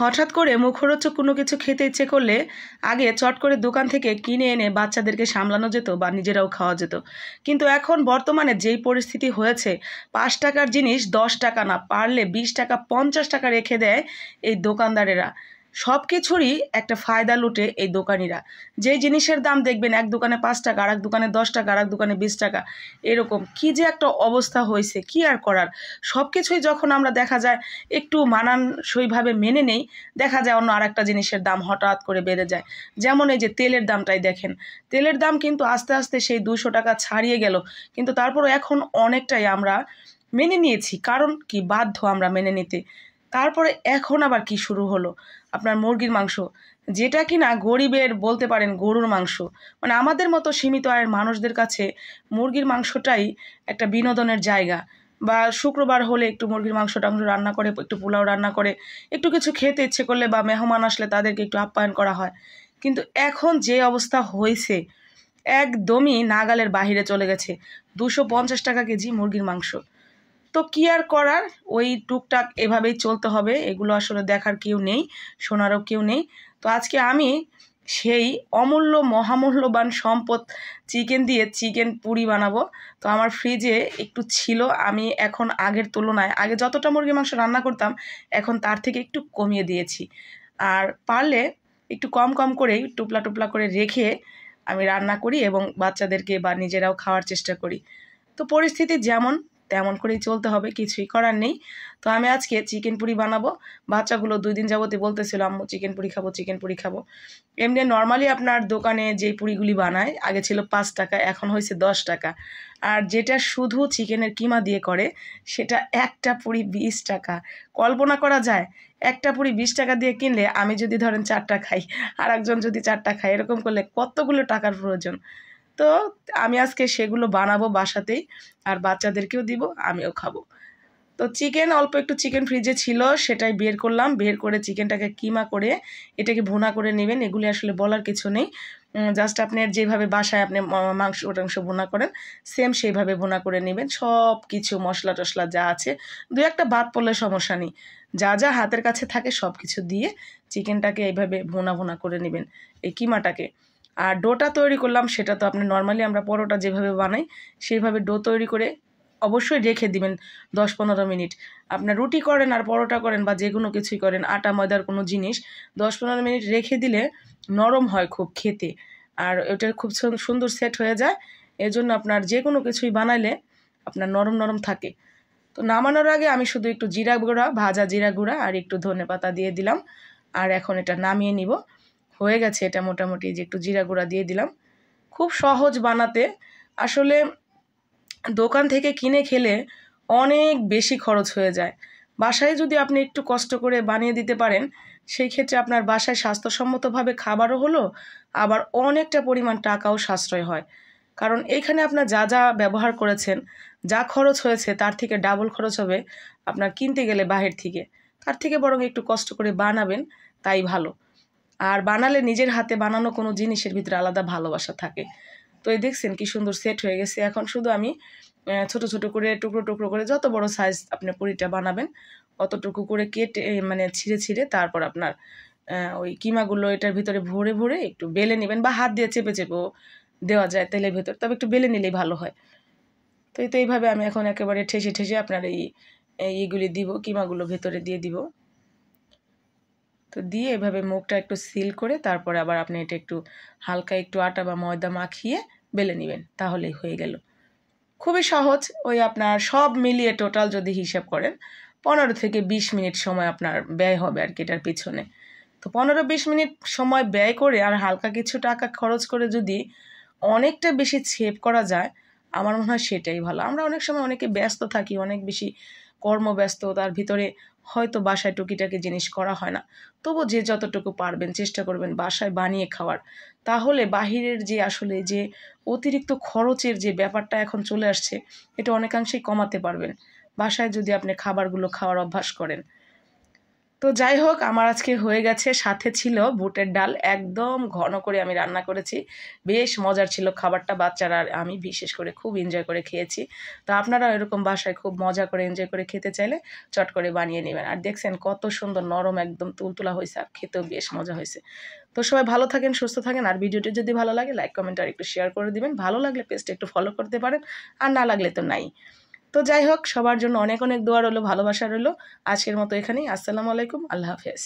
হঠাৎ করে মুখরোচক কোনো কিছু খেতে ইচ্ছে করলে আগে চট করে দোকান থেকে কিনে এনে বাচ্চাদেরকে সামলানো যেত বা নিজেরাও খাওয়া যেত কিন্তু এখন বর্তমানে যেই পরিস্থিতি হয়েছে পাঁচ টাকার জিনিস দশ টাকা না পারলে বিশ টাকা পঞ্চাশ টাকা রেখে দেয় এই দোকানদারেরা সব কিছুরই একটা ফায়দা লুটে এই দোকানিরা যে জিনিসের দাম দেখবেন এক দোকানে পাঁচ টাকা আর এক দোকানে দশ টাকা আর এক দোকানে বিশ টাকা এরকম কি যে একটা অবস্থা হয়েছে কি আর করার সব কিছুই যখন আমরা দেখা যায় একটু মানানসইভাবে মেনে নেই দেখা যায় অন্য আর একটা জিনিসের দাম হঠাৎ করে বেড়ে যায় যেমন এই যে তেলের দামটাই দেখেন তেলের দাম কিন্তু আস্তে আস্তে সেই দুশো টাকা ছাড়িয়ে গেল কিন্তু তারপরও এখন অনেকটাই আমরা মেনে নিয়েছি কারণ কি বাধ্য আমরা মেনে নিতে তারপরে এখন আবার কি শুরু হলো আপনার মুরগির মাংস যেটা কি না গরিবের বলতে পারেন গরুর মাংস মানে আমাদের মতো সীমিত আয়ের মানুষদের কাছে মুরগির মাংসটাই একটা বিনোদনের জায়গা বা শুক্রবার হলে একটু মুরগির মাংস টাংস রান্না করে একটু পোলাও রান্না করে একটু কিছু খেতে ইচ্ছে করলে বা মেহমান আসলে তাদেরকে একটু আপ্যায়ন করা হয় কিন্তু এখন যে অবস্থা হয়েছে একদমই নাগালের বাহিরে চলে গেছে দুশো পঞ্চাশ টাকা কেজি মুরগির মাংস তো কি আর করার ওই টুকটাক এভাবেই চলতে হবে এগুলো আসলে দেখার কেউ নেই শোনারও কেউ নেই তো আজকে আমি সেই অমূল্য মহামূল্যবান সম্পদ চিকেন দিয়ে চিকেন পুরি বানাবো তো আমার ফ্রিজে একটু ছিল আমি এখন আগের তুলনায় আগে যতটা মুরগি মাংস রান্না করতাম এখন তার থেকে একটু কমিয়ে দিয়েছি আর পারলে একটু কম কম করেই টুপলা টুপলা করে রেখে আমি রান্না করি এবং বাচ্চাদেরকে বা নিজেরাও খাওয়ার চেষ্টা করি তো পরিস্থিতি যেমন তেমন করেই চলতে হবে কিছুই করার নেই তো আমি আজকে চিকেন পুরি বানাবো বাচ্চাগুলো দুই দিন যাবতে বলতেছিল আম্মু চিকেন পুরি খাবো চিকেন পুরি খাবো এমনি নর্মালি আপনার দোকানে যেই পুরিগুলি বানায় আগে ছিল পাঁচ টাকা এখন হয়েছে দশ টাকা আর যেটা শুধু চিকেনের কিমা দিয়ে করে সেটা একটা পুরি বিশ টাকা কল্পনা করা যায় একটা পুরি বিশ টাকা দিয়ে কিনলে আমি যদি ধরেন চারটা খাই আর একজন যদি চারটা খাই এরকম করলে কতগুলো টাকার প্রয়োজন তো আমি আজকে সেগুলো বানাবো বাসাতেই আর বাচ্চাদেরকেও দিব আমিও খাবো তো চিকেন অল্প একটু চিকেন ফ্রিজে ছিল সেটাই বের করলাম বের করে চিকেনটাকে কিমা করে এটাকে ভুনা করে নেবেন এগুলি আসলে বলার কিছু নেই জাস্ট আপনার যেভাবে বাসায় আপনি মাংস টাংস ভুনা করেন সেম সেইভাবে ভুনা করে নেবেন সব কিছু মশলা টশলা যা আছে দু একটা বাদ পড়লে সমস্যা নেই যা যা হাতের কাছে থাকে সব কিছু দিয়ে চিকেনটাকে এইভাবে ভুনা ভুনা করে নেবেন এই কিমাটাকে আর ডোটা তৈরি করলাম সেটা তো আপনি নর্মালি আমরা পরোটা যেভাবে বানাই সেইভাবে ডো তৈরি করে অবশ্যই রেখে দিবেন দশ পনেরো মিনিট আপনার রুটি করেন আর পরোটা করেন বা যে কোনো কিছুই করেন আটা ময়দার কোনো জিনিস দশ পনেরো মিনিট রেখে দিলে নরম হয় খুব খেতে আর ওটা খুব সুন্দর সেট হয়ে যায় এজন্য আপনার যে কোনো কিছুই বানাইলে আপনার নরম নরম থাকে তো নামানোর আগে আমি শুধু একটু জিরা গুঁড়া ভাজা জিরা গুঁড়া আর একটু ধনে পাতা দিয়ে দিলাম আর এখন এটা নামিয়ে নিব হয়ে গেছে এটা মোটামুটি যে একটু জিরা গুঁড়া দিয়ে দিলাম খুব সহজ বানাতে আসলে দোকান থেকে কিনে খেলে অনেক বেশি খরচ হয়ে যায় বাসায় যদি আপনি একটু কষ্ট করে বানিয়ে দিতে পারেন সেই ক্ষেত্রে আপনার বাসায় স্বাস্থ্যসম্মতভাবে খাবারও হলো আবার অনেকটা পরিমাণ টাকাও সাশ্রয় হয় কারণ এইখানে আপনার যা যা ব্যবহার করেছেন যা খরচ হয়েছে তার থেকে ডাবল খরচ হবে আপনার কিনতে গেলে বাহির থেকে তার থেকে বরং একটু কষ্ট করে বানাবেন তাই ভালো আর বানালে নিজের হাতে বানানো কোনো জিনিসের ভিতরে আলাদা ভালোবাসা থাকে তো এই দেখছেন কি সুন্দর সেট হয়ে গেছে এখন শুধু আমি ছোট ছোট করে টুকরো টুকরো করে যত বড় সাইজ আপনি পুরিটা বানাবেন অতটুকু করে কেটে মানে ছিঁড়ে ছিঁড়ে তারপর আপনার ওই কিমাগুলো এটার ভিতরে ভরে ভরে একটু বেলে নেবেন বা হাত দিয়ে চেপে চেপেও দেওয়া যায় তেলের ভিতর তবে একটু বেলে নিলেই ভালো হয় তো এই তো এইভাবে আমি এখন একেবারে ঠেসে ঠেসে আপনার এই এইগুলি দিব কিমাগুলো ভেতরে দিয়ে দিব তো দিয়ে এভাবে মুখটা একটু সিল করে তারপরে আবার আপনি এটা একটু হালকা একটু আটা বা ময়দা মাখিয়ে বেলে নেবেন তাহলেই হয়ে গেল খুবই সহজ ওই আপনার সব মিলিয়ে টোটাল যদি হিসাব করেন পনেরো থেকে বিশ মিনিট সময় আপনার ব্যয় হবে আর কি এটার পিছনে তো পনেরো বিশ মিনিট সময় ব্যয় করে আর হালকা কিছু টাকা খরচ করে যদি অনেকটা বেশি সেভ করা যায় আমার মনে হয় সেটাই ভালো আমরা অনেক সময় অনেকে ব্যস্ত থাকি অনেক বেশি কর্মব্যস্ত তার ভিতরে হয়তো বাসায় টুকিটাকি জিনিস করা হয় না তবু যে যতটুকু পারবেন চেষ্টা করবেন বাসায় বানিয়ে খাওয়ার তাহলে বাহিরের যে আসলে যে অতিরিক্ত খরচের যে ব্যাপারটা এখন চলে আসছে এটা অনেকাংশেই কমাতে পারবেন বাসায় যদি আপনি খাবারগুলো খাওয়ার অভ্যাস করেন তো যাই হোক আমার আজকে হয়ে গেছে সাথে ছিল বুটের ডাল একদম ঘন করে আমি রান্না করেছি বেশ মজার ছিল খাবারটা বাচ্চারা আমি বিশেষ করে খুব এনজয় করে খেয়েছি তো আপনারা এরকম বাসায় খুব মজা করে এনজয় করে খেতে চাইলে চট করে বানিয়ে নেবেন আর দেখছেন কত সুন্দর নরম একদম তুলতুলা হয়েছে আর খেতেও বেশ মজা হয়েছে তো সবাই ভালো থাকেন সুস্থ থাকেন আর ভিডিওটি যদি ভালো লাগে লাইক কমেন্ট আর একটু শেয়ার করে দিবেন ভালো লাগলে পেজটা একটু ফলো করতে পারেন আর না লাগলে তো নাই তো যাই হোক সবার জন্য অনেক অনেক দোয়া রলো ভালোবাসা রলো আজকের মতো এখানেই আসসালামু আলাইকুম আল্লাহ হাফেজ